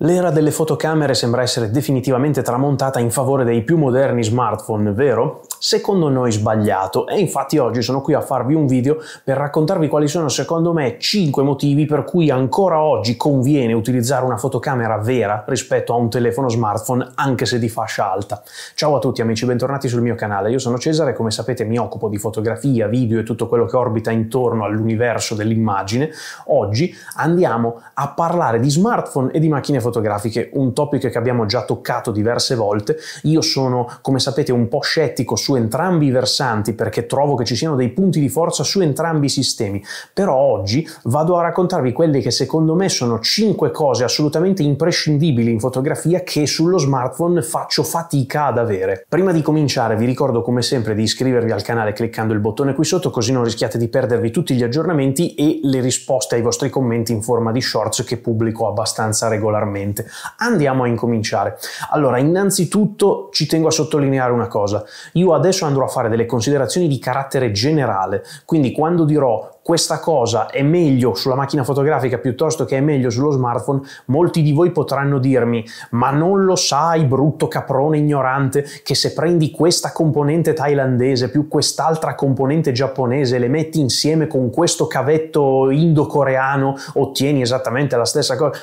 L'era delle fotocamere sembra essere definitivamente tramontata in favore dei più moderni smartphone, vero? Secondo noi sbagliato e infatti oggi sono qui a farvi un video per raccontarvi quali sono secondo me 5 motivi per cui ancora oggi conviene utilizzare una fotocamera vera rispetto a un telefono smartphone anche se di fascia alta. Ciao a tutti amici, bentornati sul mio canale, io sono Cesare e come sapete mi occupo di fotografia, video e tutto quello che orbita intorno all'universo dell'immagine. Oggi andiamo a parlare di smartphone e di macchine fotografiche fotografiche, un topic che abbiamo già toccato diverse volte. Io sono, come sapete, un po' scettico su entrambi i versanti perché trovo che ci siano dei punti di forza su entrambi i sistemi, però oggi vado a raccontarvi quelle che secondo me sono 5 cose assolutamente imprescindibili in fotografia che sullo smartphone faccio fatica ad avere. Prima di cominciare vi ricordo come sempre di iscrivervi al canale cliccando il bottone qui sotto così non rischiate di perdervi tutti gli aggiornamenti e le risposte ai vostri commenti in forma di shorts che pubblico abbastanza regolarmente nuovamente. Andiamo a incominciare. Allora, innanzitutto ci tengo a sottolineare una cosa. Io adesso andrò a fare delle considerazioni di carattere generale, quindi quando dirò questa cosa è meglio sulla macchina fotografica piuttosto che è meglio sullo smartphone, molti di voi potranno dirmi ma non lo sai brutto caprone ignorante che se prendi questa componente thailandese più quest'altra componente giapponese e le metti insieme con questo cavetto indocoreano ottieni esattamente la stessa cosa.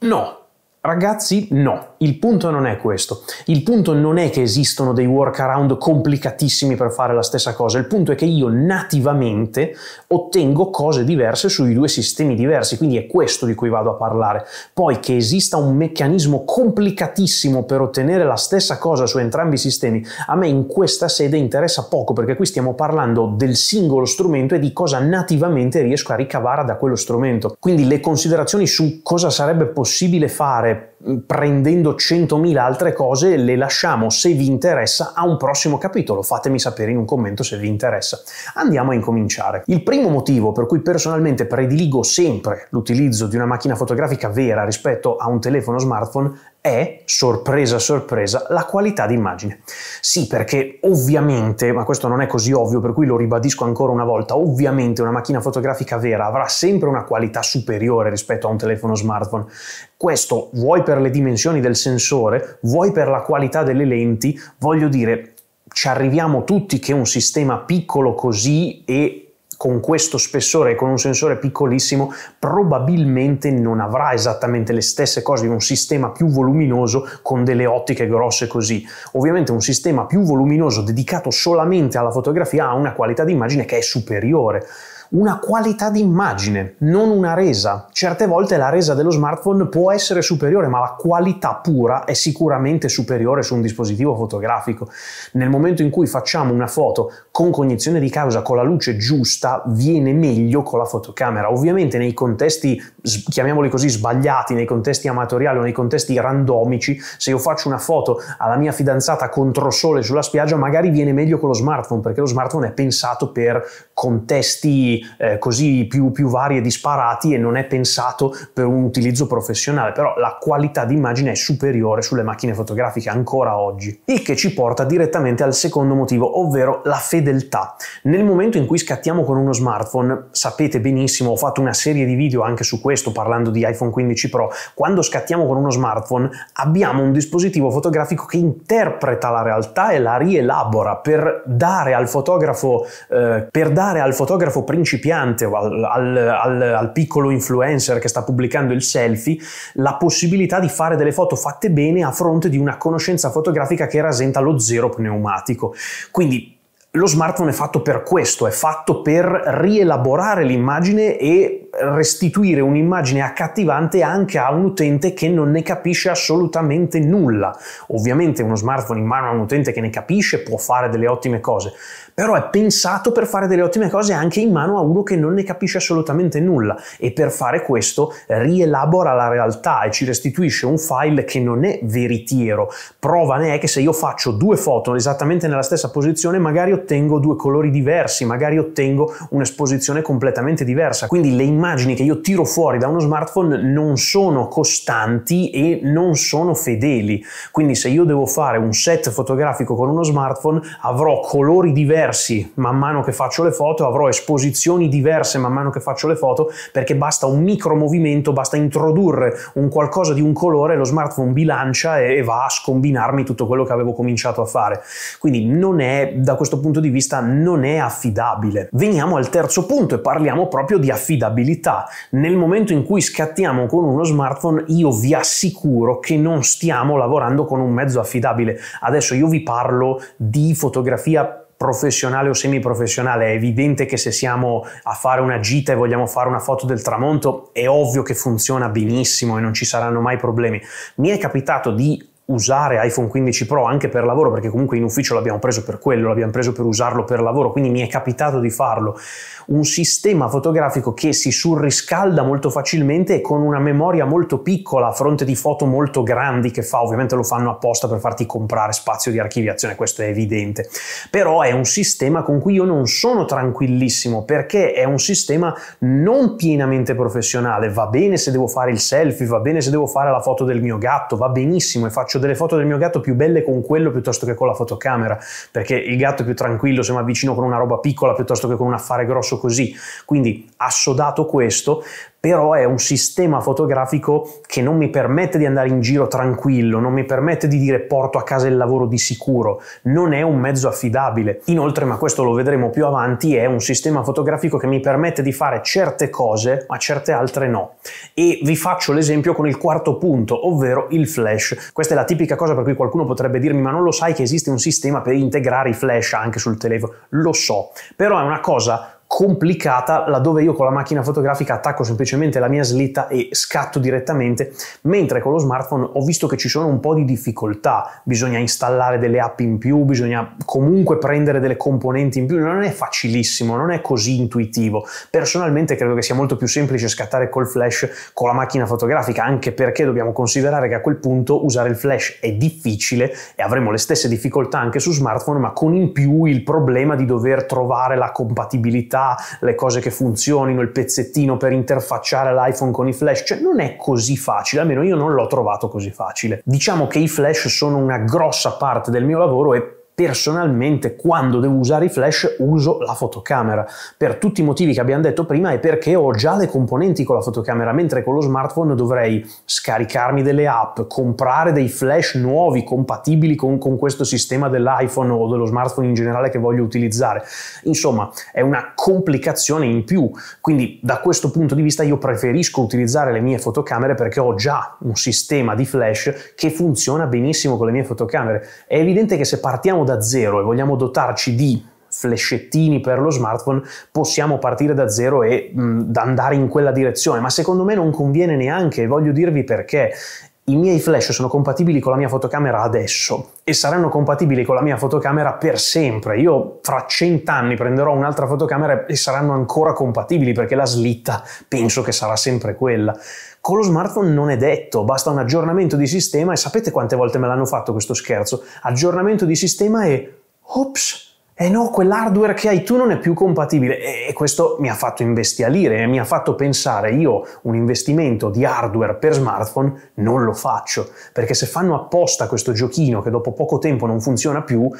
No, Ragazzi, no, il punto non è questo. Il punto non è che esistono dei workaround complicatissimi per fare la stessa cosa, il punto è che io nativamente ottengo cose diverse sui due sistemi diversi, quindi è questo di cui vado a parlare. Poi che esista un meccanismo complicatissimo per ottenere la stessa cosa su entrambi i sistemi, a me in questa sede interessa poco perché qui stiamo parlando del singolo strumento e di cosa nativamente riesco a ricavare da quello strumento. Quindi le considerazioni su cosa sarebbe possibile fare prendendo 100.000 altre cose, le lasciamo, se vi interessa, a un prossimo capitolo. Fatemi sapere in un commento se vi interessa. Andiamo a incominciare. Il primo motivo per cui personalmente prediligo sempre l'utilizzo di una macchina fotografica vera rispetto a un telefono smartphone è, sorpresa sorpresa, la qualità d'immagine. Sì, perché ovviamente, ma questo non è così ovvio, per cui lo ribadisco ancora una volta, ovviamente una macchina fotografica vera avrà sempre una qualità superiore rispetto a un telefono smartphone. Questo vuoi per le dimensioni del sensore, vuoi per la qualità delle lenti, voglio dire, ci arriviamo tutti che un sistema piccolo così e con questo spessore e con un sensore piccolissimo probabilmente non avrà esattamente le stesse cose di un sistema più voluminoso con delle ottiche grosse così. Ovviamente un sistema più voluminoso dedicato solamente alla fotografia ha una qualità di immagine che è superiore una qualità d'immagine, non una resa. Certe volte la resa dello smartphone può essere superiore, ma la qualità pura è sicuramente superiore su un dispositivo fotografico. Nel momento in cui facciamo una foto con cognizione di causa, con la luce giusta, viene meglio con la fotocamera. Ovviamente nei contesti, chiamiamoli così, sbagliati, nei contesti amatoriali o nei contesti randomici, se io faccio una foto alla mia fidanzata contro sole sulla spiaggia, magari viene meglio con lo smartphone, perché lo smartphone è pensato per contesti eh, così più, più vari e disparati e non è pensato per un utilizzo professionale, però la qualità di immagine è superiore sulle macchine fotografiche ancora oggi. Il che ci porta direttamente al secondo motivo, ovvero la fedeltà. Nel momento in cui scattiamo con uno smartphone, sapete benissimo, ho fatto una serie di video anche su questo parlando di iPhone 15 Pro, quando scattiamo con uno smartphone abbiamo un dispositivo fotografico che interpreta la realtà e la rielabora per dare al fotografo, eh, per dare al fotografo principale principiante o al, al, al, al, piccolo influencer che sta pubblicando il selfie la possibilità di fare delle foto fatte bene a fronte di una conoscenza fotografica che rasenta lo zero pneumatico. Quindi lo smartphone è fatto per questo, è fatto per rielaborare l'immagine e restituire un'immagine accattivante anche a un utente che non ne capisce assolutamente nulla. Ovviamente uno smartphone in mano a un utente che ne capisce può fare delle ottime cose, però è pensato per fare delle ottime cose anche in mano a uno che non ne capisce assolutamente nulla e per fare questo rielabora la realtà e ci restituisce un file che non è veritiero. Prova ne è che se io faccio due foto esattamente nella stessa posizione magari ottengo due colori diversi, magari ottengo un'esposizione completamente diversa. Quindi le immagini immagini che io tiro fuori da uno smartphone non sono costanti e non sono fedeli. Quindi se io devo fare un set fotografico con uno smartphone avrò colori diversi man mano che faccio le foto, avrò esposizioni diverse man mano che faccio le foto perché basta un micro movimento, basta introdurre un qualcosa di un colore, lo smartphone bilancia e, va a scombinarmi tutto quello che avevo cominciato a fare. Quindi non è, da questo punto di vista, non è affidabile. Veniamo al terzo punto e parliamo proprio di affidabilità possibilità. Nel momento in cui scattiamo con uno smartphone, io vi assicuro che non stiamo lavorando con un mezzo affidabile. Adesso io vi parlo di fotografia professionale o semiprofessionale, è evidente che se siamo a fare una gita e vogliamo fare una foto del tramonto, è ovvio che funziona benissimo e non ci saranno mai problemi. Mi è capitato di usare iPhone 15 Pro anche per lavoro, perché comunque in ufficio l'abbiamo preso per quello, l'abbiamo preso per usarlo per lavoro, quindi mi è capitato di farlo. Un sistema fotografico che si surriscalda molto facilmente e con una memoria molto piccola a fronte di foto molto grandi che fa, ovviamente lo fanno apposta per farti comprare spazio di archiviazione, questo è evidente. Però è un sistema con cui io non sono tranquillissimo perché è un sistema non pienamente professionale, va bene se devo fare il selfie, va bene se devo fare la foto del mio gatto, va benissimo e faccio faccio delle foto del mio gatto più belle con quello piuttosto che con la fotocamera, perché il gatto è più tranquillo se mi avvicino con una roba piccola piuttosto che con un affare grosso così. Quindi assodato questo, però è un sistema fotografico che non mi permette di andare in giro tranquillo, non mi permette di dire porto a casa il lavoro di sicuro, non è un mezzo affidabile. Inoltre, ma questo lo vedremo più avanti, è un sistema fotografico che mi permette di fare certe cose, ma certe altre no. E vi faccio l'esempio con il quarto punto, ovvero il flash. Questa è la tipica cosa per cui qualcuno potrebbe dirmi "Ma non lo sai che esiste un sistema per integrare i flash anche sul telefono?". Lo so, però è una cosa complicata laddove io con la macchina fotografica attacco semplicemente la mia slitta e scatto direttamente, mentre con lo smartphone ho visto che ci sono un po' di difficoltà, bisogna installare delle app in più, bisogna comunque prendere delle componenti in più, non è facilissimo, non è così intuitivo. Personalmente credo che sia molto più semplice scattare col flash con la macchina fotografica, anche perché dobbiamo considerare che a quel punto usare il flash è difficile e avremo le stesse difficoltà anche su smartphone, ma con in più il problema di dover trovare la compatibilità le cose che funzionino, il pezzettino per interfacciare l'iPhone con i flash, cioè non è così facile, almeno io non l'ho trovato così facile. Diciamo che i flash sono una grossa parte del mio lavoro e personalmente quando devo usare i flash uso la fotocamera per tutti i motivi che abbiamo detto prima e perché ho già le componenti con la fotocamera mentre con lo smartphone dovrei scaricarmi delle app comprare dei flash nuovi compatibili con, con questo sistema dell'iPhone o dello smartphone in generale che voglio utilizzare insomma è una complicazione in più quindi da questo punto di vista io preferisco utilizzare le mie fotocamere perché ho già un sistema di flash che funziona benissimo con le mie fotocamere è evidente che se partiamo da zero e vogliamo dotarci di flescettini per lo smartphone, possiamo partire da zero e mh, andare in quella direzione, ma secondo me non conviene neanche e voglio dirvi perché. I miei flash sono compatibili con la mia fotocamera adesso e saranno compatibili con la mia fotocamera per sempre. Io fra cent'anni prenderò un'altra fotocamera e saranno ancora compatibili perché la slitta penso che sarà sempre quella. Con lo smartphone non è detto, basta un aggiornamento di sistema e sapete quante volte me l'hanno fatto questo scherzo? Aggiornamento di sistema e ops, e eh no, quell'hardware che hai tu non è più compatibile e questo mi ha fatto investialire e eh, mi ha fatto pensare io un investimento di hardware per smartphone non lo faccio, perché se fanno apposta questo giochino che dopo poco tempo non funziona più,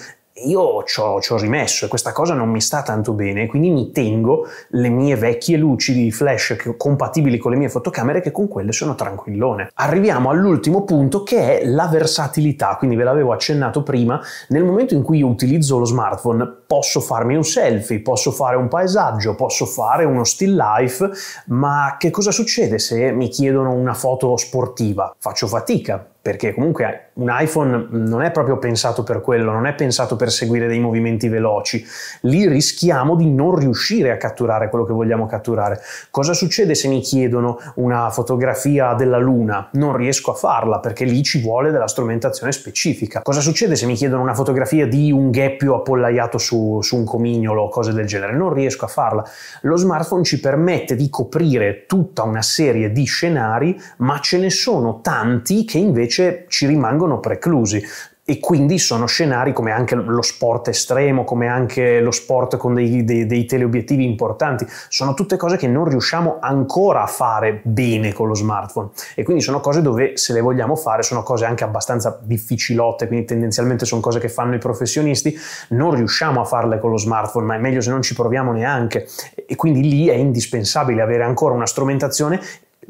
io ci ho, ci ho, rimesso e questa cosa non mi sta tanto bene, quindi mi tengo le mie vecchie luci di flash che, compatibili con le mie fotocamere che con quelle sono tranquillone. Arriviamo all'ultimo punto che è la versatilità, quindi ve l'avevo accennato prima, nel momento in cui io utilizzo lo smartphone posso farmi un selfie, posso fare un paesaggio, posso fare uno still life, ma che cosa succede se mi chiedono una foto sportiva? Faccio fatica perché comunque un iPhone non è proprio pensato per quello, non è pensato per seguire dei movimenti veloci, lì rischiamo di non riuscire a catturare quello che vogliamo catturare. Cosa succede se mi chiedono una fotografia della Luna? Non riesco a farla perché lì ci vuole della strumentazione specifica. Cosa succede se mi chiedono una fotografia di un gheppio appollaiato su, su un comignolo o cose del genere? Non riesco a farla. Lo smartphone ci permette di coprire tutta una serie di scenari, ma ce ne sono tanti che invece invece ci rimangono preclusi e quindi sono scenari come anche lo sport estremo, come anche lo sport con dei, dei, dei, teleobiettivi importanti, sono tutte cose che non riusciamo ancora a fare bene con lo smartphone e quindi sono cose dove se le vogliamo fare sono cose anche abbastanza difficilotte, quindi tendenzialmente sono cose che fanno i professionisti, non riusciamo a farle con lo smartphone, ma è meglio se non ci proviamo neanche e quindi lì è indispensabile avere ancora una strumentazione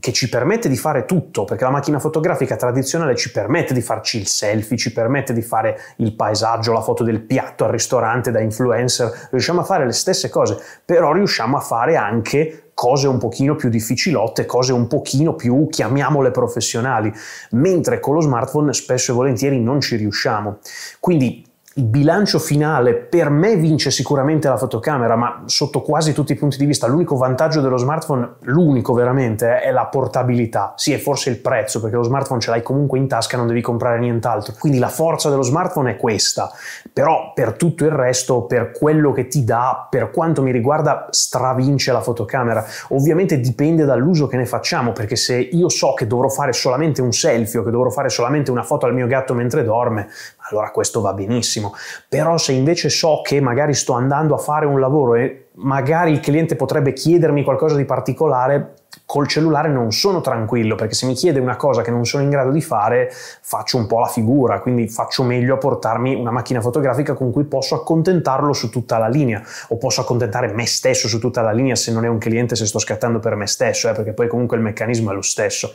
che ci permette di fare tutto, perché la macchina fotografica tradizionale ci permette di farci il selfie, ci permette di fare il paesaggio, la foto del piatto al ristorante da influencer, riusciamo a fare le stesse cose, però riusciamo a fare anche cose un pochino più difficilotte, cose un pochino più, chiamiamole, professionali, mentre con lo smartphone spesso e volentieri non ci riusciamo. Quindi il bilancio finale per me vince sicuramente la fotocamera, ma sotto quasi tutti i punti di vista l'unico vantaggio dello smartphone, l'unico veramente, eh, è la portabilità. Sì, è forse il prezzo, perché lo smartphone ce l'hai comunque in tasca, non devi comprare nient'altro. Quindi la forza dello smartphone è questa, però per tutto il resto, per quello che ti dà, per quanto mi riguarda, stravince la fotocamera. Ovviamente dipende dall'uso che ne facciamo, perché se io so che dovrò fare solamente un selfie o che dovrò fare solamente una foto al mio gatto mentre dorme, allora questo va benissimo. Però se invece so che magari sto andando a fare un lavoro e magari il cliente potrebbe chiedermi qualcosa di particolare, Col cellulare non sono tranquillo perché se mi chiede una cosa che non sono in grado di fare faccio un po' la figura, quindi faccio meglio a portarmi una macchina fotografica con cui posso accontentarlo su tutta la linea o posso accontentare me stesso su tutta la linea se non è un cliente se sto scattando per me stesso, eh, perché poi comunque il meccanismo è lo stesso.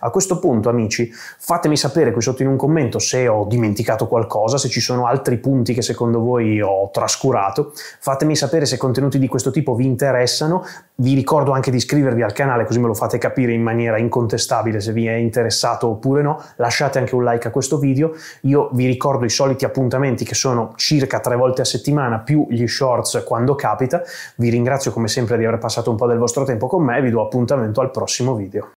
A questo punto amici fatemi sapere qui sotto in un commento se ho dimenticato qualcosa, se ci sono altri punti che secondo voi ho trascurato, fatemi sapere se contenuti di questo tipo vi interessano, vi ricordo anche di iscrivervi al canale così me lo fate capire in maniera incontestabile se vi è interessato oppure no. Lasciate anche un like a questo video. Io vi ricordo i soliti appuntamenti che sono circa tre volte a settimana più gli shorts quando capita. Vi ringrazio come sempre di aver passato un po' del vostro tempo con me e vi do appuntamento al prossimo video.